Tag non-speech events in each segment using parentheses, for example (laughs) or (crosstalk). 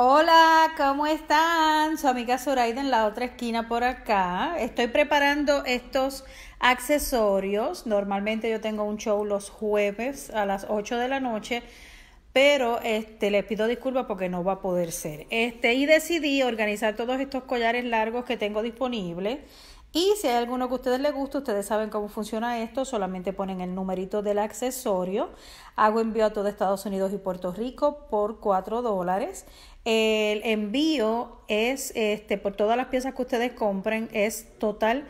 Hola, ¿cómo están? Su amiga Zoraida en la otra esquina por acá. Estoy preparando estos accesorios. Normalmente yo tengo un show los jueves a las 8 de la noche, pero este les pido disculpas porque no va a poder ser. Este y decidí organizar todos estos collares largos que tengo disponibles y si hay alguno que ustedes les gusta, ustedes saben cómo funciona esto, solamente ponen el numerito del accesorio. Hago envío a todo Estados Unidos y Puerto Rico por 4 dólares. El envío es, este, por todas las piezas que ustedes compren, es total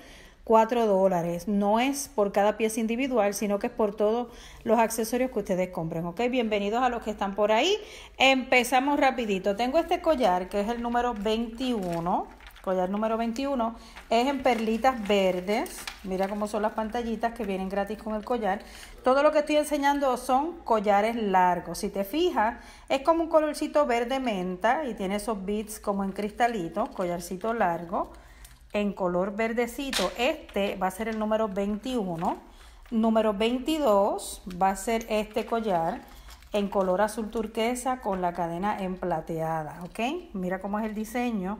4 dólares. No es por cada pieza individual, sino que es por todos los accesorios que ustedes compren. ¿Ok? Bienvenidos a los que están por ahí. Empezamos rapidito. Tengo este collar que es el número 21 collar número 21, es en perlitas verdes. Mira cómo son las pantallitas que vienen gratis con el collar. Todo lo que estoy enseñando son collares largos. Si te fijas, es como un colorcito verde menta y tiene esos bits como en cristalito, collarcito largo, en color verdecito. Este va a ser el número 21. Número 22 va a ser este collar en color azul turquesa con la cadena en plateada. ¿ok? Mira cómo es el diseño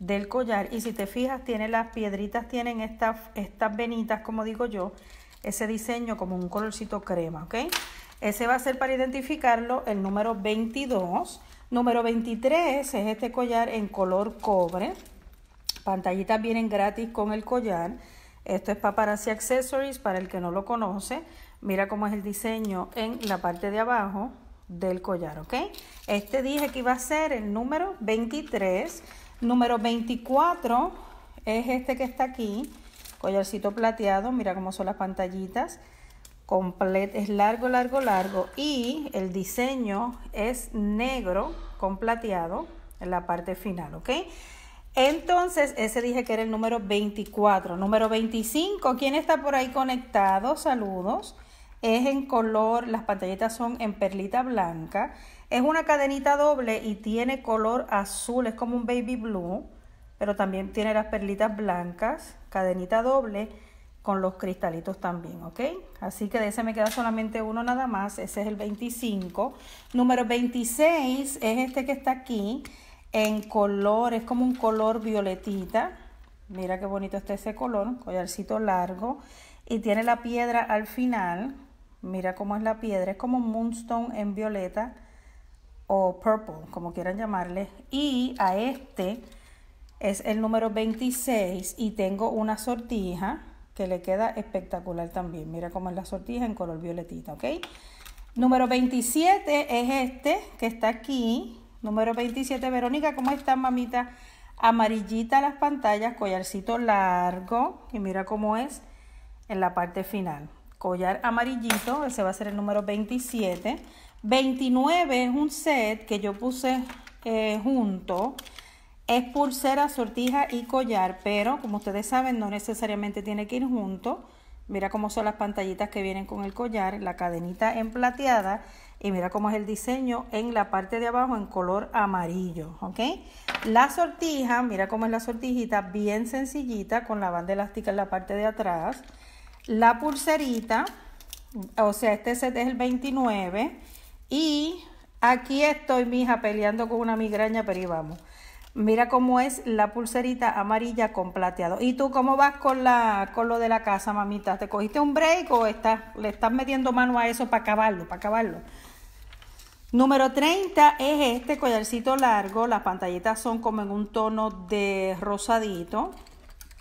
del collar. Y si te fijas, tiene las piedritas, tienen estas, estas venitas, como digo yo, ese diseño como un colorcito crema, ¿ok? Ese va a ser para identificarlo el número 22. Número 23 es este collar en color cobre. Pantallitas vienen gratis con el collar. Esto es para Paparazzi Accessories para el que no lo conoce. Mira cómo es el diseño en la parte de abajo del collar, ¿ok? Este dije que iba a ser el número 23. Número 24 es este que está aquí, collarcito plateado, mira cómo son las pantallitas. es largo, largo, largo y el diseño es negro con plateado en la parte final, ¿ok? Entonces, ese dije que era el número 24. Número 25, ¿quién está por ahí conectado? Saludos es en color, las pantallitas son en perlita blanca. Es una cadenita doble y tiene color azul, es como un baby blue, pero también tiene las perlitas blancas, cadenita doble con los cristalitos también, ¿ok? Así que de ese me queda solamente uno nada más, ese es el 25. Número 26 es este que está aquí en color, es como un color violetita. Mira qué bonito está ese color, collarcito largo y tiene la piedra al final, Mira cómo es la piedra, es como moonstone en violeta o purple, como quieran llamarle. Y a este es el número 26 y tengo una sortija que le queda espectacular también. Mira cómo es la sortija en color violetita, ¿ok? Número 27 es este que está aquí. Número 27, Verónica, ¿cómo está, mamita? Amarillita las pantallas, collarcito largo y mira cómo es en la parte final collar amarillito, ese va a ser el número 27. 29 es un set que yo puse eh, junto. Es pulsera, sortija y collar, pero como ustedes saben no necesariamente tiene que ir junto. Mira cómo son las pantallitas que vienen con el collar, la cadenita en plateada y mira cómo es el diseño en la parte de abajo en color amarillo, ¿ok? La sortija, mira cómo es la sortijita, bien sencillita con la banda elástica en la parte de atrás la pulserita, o sea, este set es el 29 y aquí estoy, mija, peleando con una migraña, pero ahí vamos. Mira cómo es la pulserita amarilla con plateado. ¿Y tú cómo vas con la lo de la casa, mamita? ¿Te cogiste un break o le estás metiendo mano a eso para acabarlo, para acabarlo? Número 30 es este collarcito largo. Las pantallitas son como en un tono de rosadito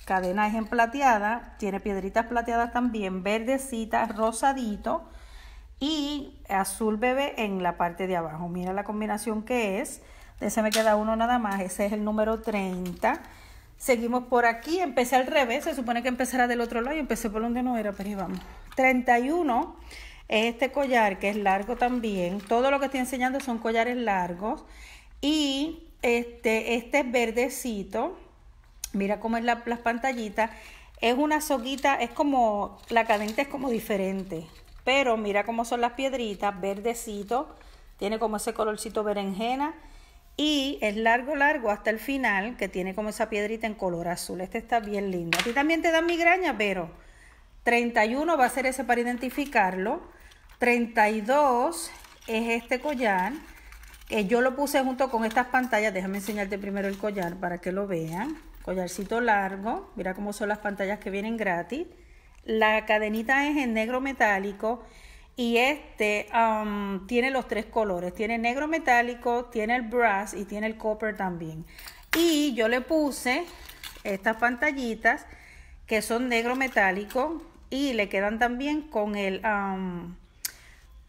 cadena es en plateada, tiene piedritas plateadas también, verdecita, rosadito y azul bebé en la parte de abajo. Mira la combinación que es. De ese me queda uno nada más, ese es el número 30. Seguimos por aquí, empecé al revés, se supone que empezara del otro lado y empecé por donde no era, pero ahí vamos. 31 este collar que es largo también. Todo lo que estoy enseñando son collares largos. Y este, este es verdecito, Mira cómo es la, las pantallitas. Es una soguita, es como, la cadente es como diferente. Pero mira cómo son las piedritas, verdecito. Tiene como ese colorcito berenjena. Y es largo, largo hasta el final, que tiene como esa piedrita en color azul. Este está bien lindo. A ti también te dan migraña, pero 31 va a ser ese para identificarlo. 32 es este collar. que eh, yo lo puse junto con estas pantallas. Déjame enseñarte primero el collar para que lo vean collarcito largo, mira cómo son las pantallas que vienen gratis. La cadenita es en negro metálico y este um, tiene los tres colores, tiene negro metálico, tiene el brass y tiene el copper también. Y yo le puse estas pantallitas que son negro metálico y le quedan también con el um,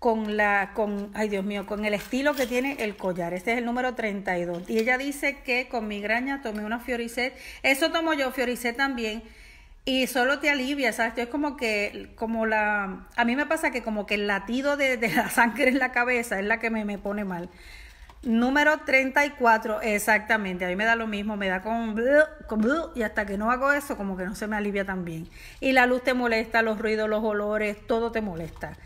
con la, con, ay Dios mío, con el estilo que tiene el collar. Este es el número 32. Y ella dice que con migraña tomé una Fioricet. Eso tomo yo, Fioricet también. Y solo te alivia, ¿sabes? es como que, como la, a mí me pasa que como que el latido de, de la (laughs) sangre en la cabeza es la que me, pone mal. Número 34, exactamente. A mí me da lo mismo, me da con, con, y hasta que no hago eso, como que no se me alivia tan bien. Y la luz te molesta, los ruidos, los olores, todo te molesta.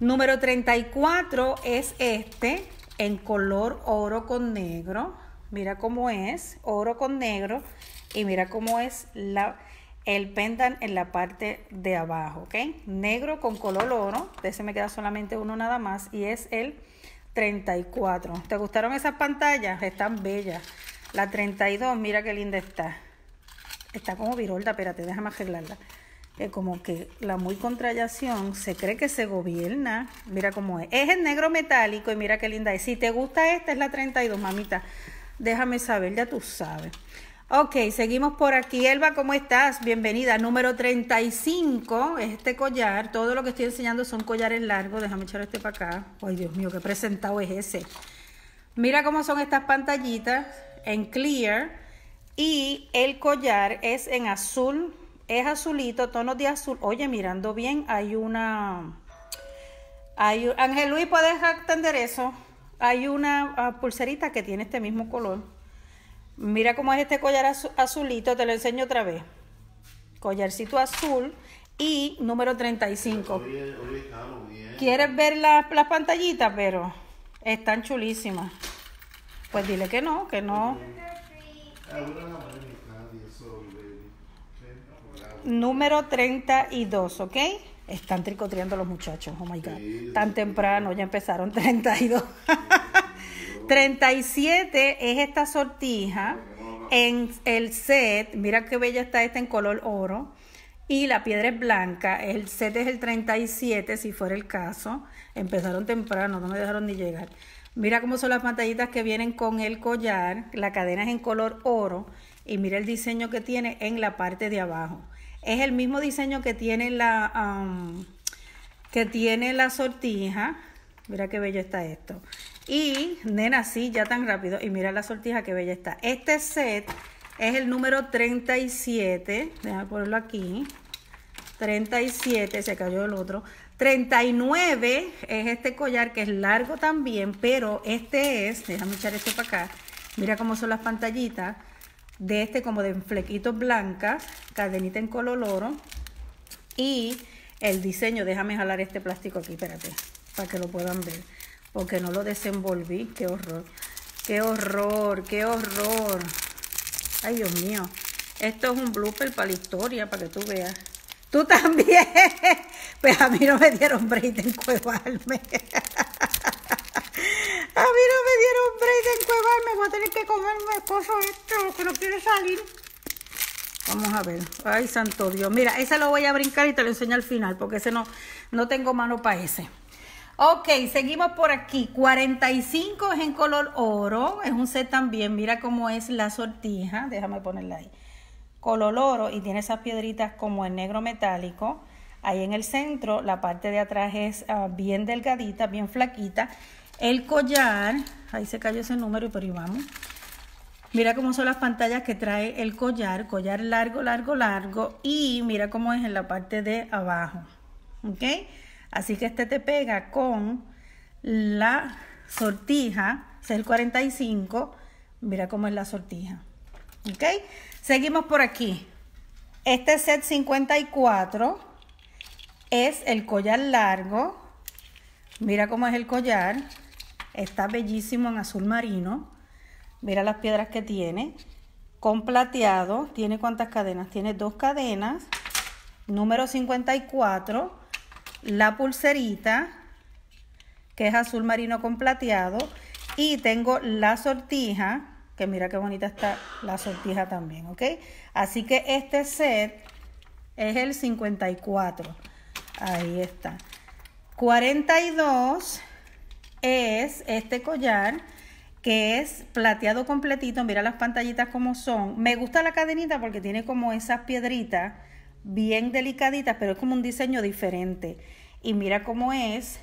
Número 34 es este, en color oro con negro. Mira cómo es, oro con negro. Y mira cómo es la, el pendant en la parte de abajo, ¿ok? Negro con color oro. De ese me queda solamente uno nada más y es el 34. ¿Te gustaron esas pantallas? Están bellas. La 32, mira qué linda está. Está como virolda, espérate, déjame arreglarla que como que la muy contrayación se cree que se gobierna. Mira cómo es. Es en negro metálico y mira qué linda es. Si te gusta esta, es la 32, mamita. Déjame saber, ya tú sabes. Ok, seguimos por aquí. Elba, ¿cómo estás? Bienvenida. Número 35, este collar. Todo lo que estoy enseñando son collares largos. Déjame echar este para acá. Ay, Dios mío, qué presentado es ese. Mira cómo son estas pantallitas en clear. Y el collar es en azul es azulito, tonos de azul. Oye, mirando bien, hay una... Hay, Ángel Luis, ¿puedes atender eso? Hay una ah, pulserita que tiene este mismo color. Mira cómo es este collar azulito, te lo enseño otra vez. Collarcito azul y número 35. ¿Quieres ver las pantallitas? Pero están chulísimas. Pues dile que no, que no número 32, ¿ok? Están tricotriando los muchachos, oh my God. Tan temprano, ya empezaron 32. (laughs) 37 es esta sortija en el set. Mira qué bella está esta en color oro. Y la piedra es blanca. El set es el 37, si fuera el caso. Empezaron temprano, no me dejaron ni llegar. Mira cómo son las pantallitas que vienen con el collar. La cadena es en color oro. Y mira el diseño que tiene en la parte de abajo. Es el mismo diseño que tiene la, um, que tiene la sortija. Mira qué bello está esto. Y, nena, sí, ya tan rápido. Y mira la sortija, qué bella está. Este set es el número 37. Déjame ponerlo aquí. 37, se cayó el otro. 39 es este collar que es largo también, pero este es, déjame echar esto para acá. Mira cómo son las pantallitas de este como de flequitos blancas, cadenita en color oro y el diseño, déjame jalar este plástico aquí, espérate, para que lo puedan ver, porque no lo desenvolví, qué horror, qué horror, qué horror, ay Dios mío, esto es un blooper para la historia, para que tú veas. Tú (laughs) también. Pues a mí no me dieron break de encuevarme. (laughs) esto, no salir. Vamos a ver. Ay, santo Dios. Mira, esa lo voy a brincar y te lo enseño al final, porque ese no, no tengo mano para ese. Ok, seguimos por aquí. 45 es en color oro. Es un set también. Mira cómo es la sortija. Déjame ponerla ahí. Color oro y tiene esas piedritas como en negro metálico. Ahí en el centro, la parte de atrás es ah, bien delgadita, bien flaquita. El collar, ahí se cayó ese número, pero y vamos. Mira cómo son las pantallas que trae el collar, collar largo, largo, largo y mira cómo es en la parte de abajo, ¿ok? Así que este te pega con la sortija, es el 45, mira cómo es la sortija, ¿ok? Seguimos por aquí. Este set 54 es el collar largo, mira cómo es el collar, está bellísimo en azul marino, Mira las piedras que tiene. Con plateado, ¿tiene cuántas cadenas? Tiene dos cadenas. Número 54. La pulserita, que es azul marino con plateado. Y tengo la sortija, que mira qué bonita está la sortija también, ¿ok? Así que este set es el 54. Ahí está. 42 es este collar que es plateado completito, mira las pantallitas como son. Me gusta la cadenita porque tiene como esas piedritas bien delicaditas, pero es como un diseño diferente. Y mira cómo es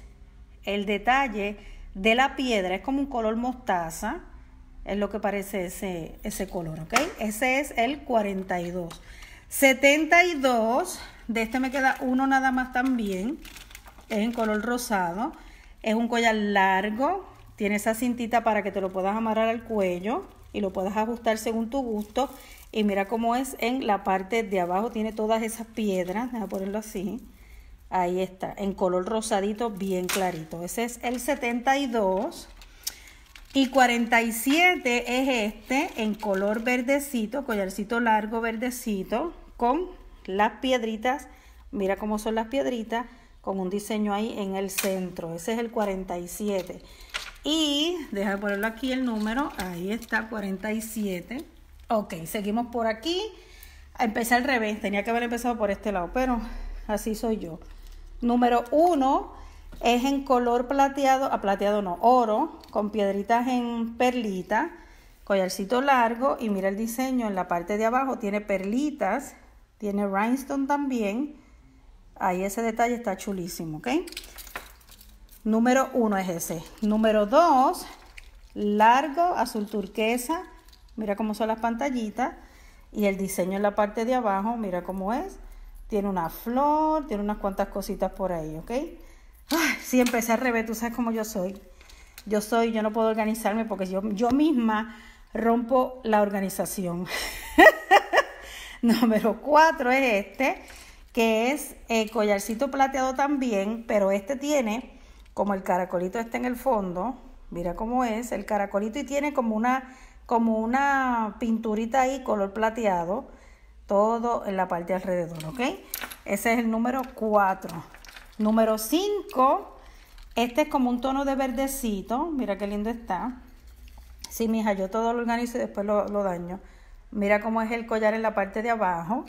el detalle de la piedra, es como un color mostaza, es lo que parece ese, ese color, ¿ok? Ese es el 42. 72, de este me queda uno nada más también, es en color rosado, es un collar largo, tiene esa cintita para que te lo puedas amarrar al cuello y lo puedas ajustar según tu gusto. Y mira cómo es en la parte de abajo, tiene todas esas piedras, voy a ponerlo así. Ahí está, en color rosadito bien clarito. Ese es el 72. Y 47 es este en color verdecito, collarcito largo verdecito, con las piedritas. Mira cómo son las piedritas con un diseño ahí en el centro. Ese es el 47. Y, deja de ponerlo aquí el número, ahí está, 47. Ok, seguimos por aquí. Empecé al revés, tenía que haber empezado por este lado, pero así soy yo. Número 1 es en color plateado, a ah, plateado no, oro, con piedritas en perlita, collarcito largo y mira el diseño en la parte de abajo, tiene perlitas, tiene rhinestone también Ahí ese detalle está chulísimo, ¿ok? Número uno es ese. Número dos, largo, azul turquesa. Mira cómo son las pantallitas. Y el diseño en la parte de abajo, mira cómo es. Tiene una flor, tiene unas cuantas cositas por ahí, ¿ok? Si empecé al revés, tú sabes cómo yo soy. Yo soy, yo no puedo organizarme porque yo, yo misma rompo la organización. (laughs) Número cuatro es este que es el eh, collarcito plateado también, pero este tiene, como el caracolito está en el fondo, mira cómo es, el caracolito y tiene como una, como una pinturita ahí color plateado, todo en la parte alrededor, ¿ok? Ese es el número 4. Número 5, este es como un tono de verdecito, mira qué lindo está. Sí, mija, yo todo lo organizo y después lo, lo daño. Mira cómo es el collar en la parte de abajo.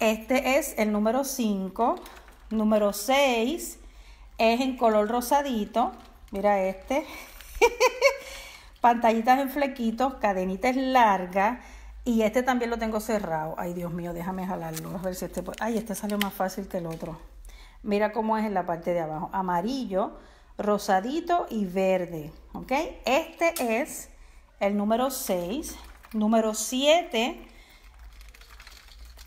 Este es el número 5. Número 6 es en color rosadito. Mira este. (laughs) Pantallitas en flequitos, cadenitas largas. Y este también lo tengo cerrado. Ay, Dios mío, déjame jalarlo. A ver si este... Ay, este salió más fácil que el otro. Mira cómo es en la parte de abajo. Amarillo, rosadito y verde. ¿Ok? Este es el número 6. Número 7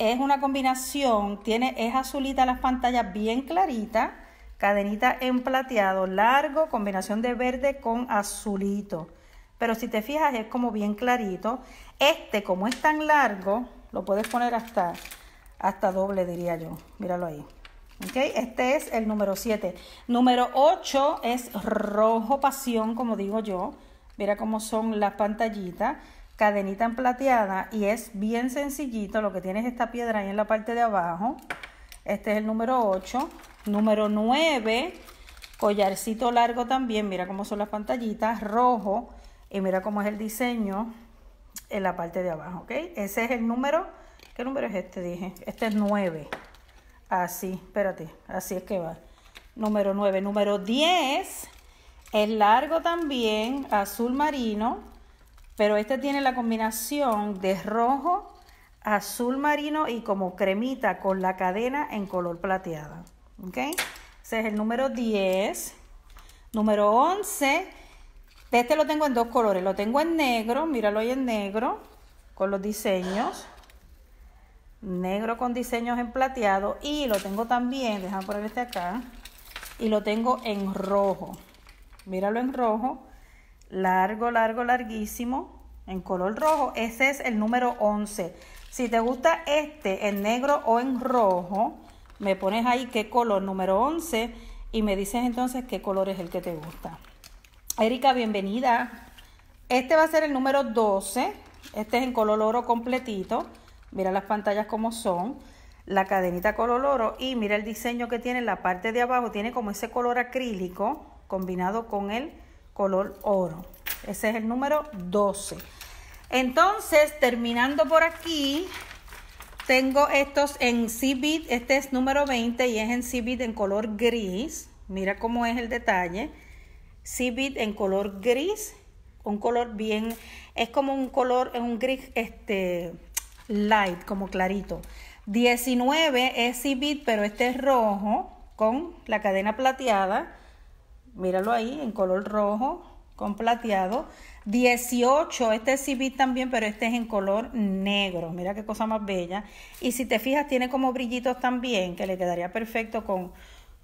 es una combinación, tiene, es azulita las pantallas bien clarita, cadenita en plateado largo, combinación de verde con azulito. Pero si te fijas es como bien clarito. Este como es tan largo, lo puedes poner hasta, hasta doble diría yo. Míralo ahí. Okay, este es el número 7. Número 8 es rojo pasión, como digo yo. Mira cómo son las pantallitas cadenita en plateada y es bien sencillito. Lo que tienes es esta piedra ahí en la parte de abajo. Este es el número 8. Número 9, collarcito largo también. Mira cómo son las pantallitas, rojo. Y mira cómo es el diseño en la parte de abajo, ¿ok? Ese es el número. ¿Qué número es este? Dije. Este es 9. Así, espérate. Así es que va. Número 9. Número 10. es largo también, azul marino. Pero este tiene la combinación de rojo, azul marino y como cremita con la cadena en color plateada. ¿Ok? Ese es el número 10. Número 11. Este lo tengo en dos colores. Lo tengo en negro. Míralo ahí en negro. Con los diseños. Negro con diseños en plateado. Y lo tengo también. Déjame poner este acá. Y lo tengo en rojo. Míralo en rojo largo, largo, larguísimo, en color rojo. Ese es el número 11. Si te gusta este, en negro o en rojo, me pones ahí qué color, número 11, y me dices entonces qué color es el que te gusta. Erika, bienvenida. Este va a ser el número 12. Este es en color oro completito. Mira las pantallas como son. La cadenita color oro y mira el diseño que tiene en la parte de abajo. Tiene como ese color acrílico combinado con el color oro. Ese es el número 12. Entonces, terminando por aquí, tengo estos en c bit. Este es número 20 y es en c en color gris. Mira cómo es el detalle. c bit en color gris. Un color bien... Es como un color, es un gris este, light, como clarito. 19 es c bit pero este es rojo con la cadena plateada míralo ahí, en color rojo con plateado. 18, este es vi también, pero este es en color negro. Mira qué cosa más bella. Y si te fijas, tiene como brillitos también, que le quedaría perfecto con,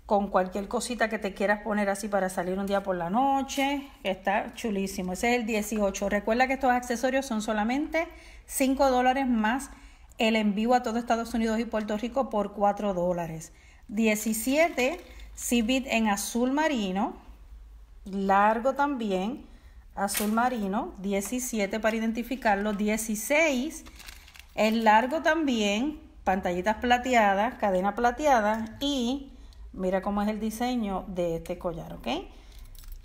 con cualquier cosita que te quieras poner así para salir un día por la noche. Está chulísimo. Ese es el 18. Recuerda que estos accesorios son solamente 5 dólares más el envío a todo Estados Unidos y Puerto Rico por 4 dólares. 17 bit en azul marino, largo también, azul marino, 17 para identificarlo, 16 El largo también, pantallitas plateadas, cadena plateada y mira cómo es el diseño de este collar, ¿ok?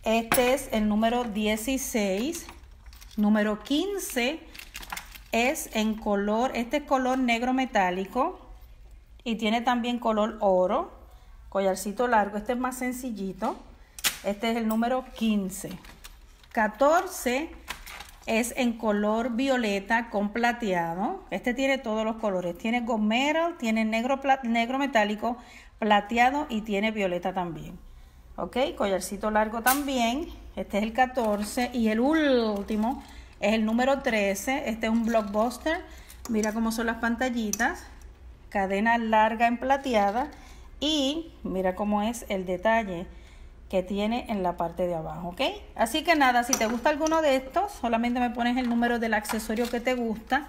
Este es el número 16, número 15 es en color, este es color negro metálico y tiene también color oro collarcito largo. Este es más sencillito. Este es el número 15. 14 es en color violeta con plateado. Este tiene todos los colores. Tiene gomeral, tiene negro, negro metálico, plateado y tiene violeta también. ¿Ok? Collarcito largo también. Este es el 14. Y el último es el número 13. Este es un blockbuster. Mira cómo son las pantallitas. Cadena larga en plateada. Y mira cómo es el detalle que tiene en la parte de abajo, ¿ok? Así que nada, si te gusta alguno de estos, solamente me pones el número del accesorio que te gusta.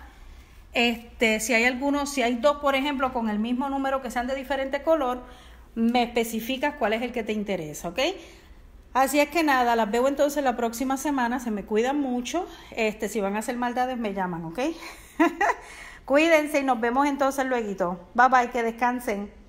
Este, si hay alguno, si hay dos, por ejemplo, con el mismo número que sean de diferente color, me especificas cuál es el que te interesa, ¿ok? Así es que nada, las veo entonces la próxima semana, se me cuidan mucho. Este, si van a hacer maldades, me llaman, ¿ok? (laughs) Cuídense y nos vemos entonces luego. Bye bye, que descansen.